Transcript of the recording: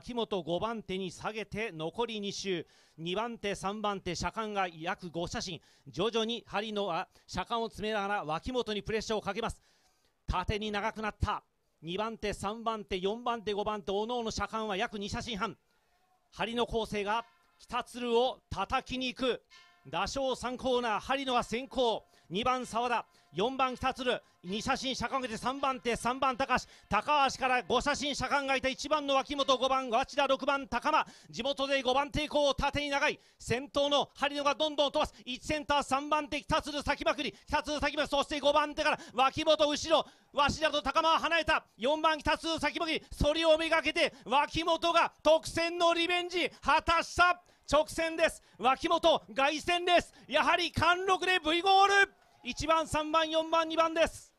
脇本5番手に下げて残り2周2番手3番手車間が約5写真徐々に針野は車間を詰めながら脇本にプレッシャーをかけます縦に長くなった2番手3番手4番手5番手おのおの車間は約2写真半針の構成が北鶴を叩きに行く打賞3コーナー針野は先行2番澤田4番北鶴2写真車間がいて3番手3番高橋高橋から5写真車間がいた1番の脇本5番鷲田6番高間地元で5番抵抗を縦に長い先頭の針野がどんどん飛ばす1センター3番手北鶴先まくり北鶴先まくりそして5番手から脇本後ろ鷲田と高間は離れた4番北鶴先まくりそれをめがけて脇本が特選のリベンジ果たした直線です脇本外線ですやはり貫禄で V ゴール1番3番4番2番です